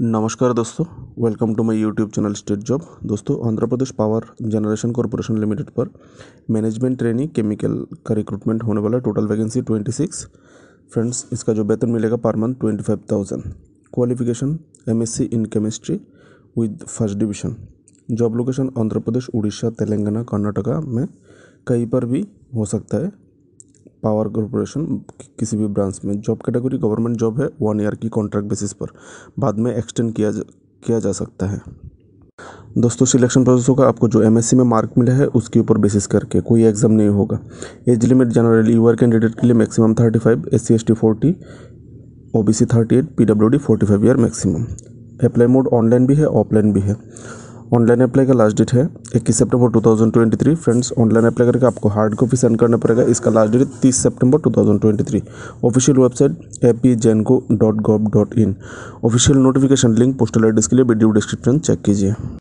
नमस्कार दोस्तों welcome to my YouTube channel state job दोस्तों Andhra Pradesh power generation corporation limited पर मैनेजमेंट ट्रेनिंग केमिकल का रिक्रूटमेंट होने वाला total vacancy twenty six friends इसका जो वेतन मिलेगा पर month twenty five thousand qualification M in chemistry with first division job location Andhra Pradesh Orissa Telangana Karnataka में कहीं पर भी हो सकता है पावर कॉरपोरेशन किसी भी ब्रांच में जॉब कैटेगरी गवर्नमेंट जॉब है वन ईयर की कॉन्ट्रैक्ट बेसिस पर बाद में एक्सटेंड किया जा किया जा सकता है दोस्तों सिलेक्शन प्रोसेस होगा आपको जो एम में मार्क मिला है उसके ऊपर बेसिस करके कोई एग्जाम नहीं होगा age limit generally your candidate के लिए maximum thirty five S C S T forty O B C thirty eight P W D forty five year maximum apply mode online भी है ऑफलाइन भी है ऑनलाइन अप्लाई का last date है इक्कीस सितंबर 2023 friends online apply करके आपको hard copy send करना पड़ेगा इसका लास्ट डेट है तीस सितंबर 2023 official website A P Genco dot gov dot in official notification link postal address के लिए वीडियो डिस्क्रिप्शन चेक कीजिए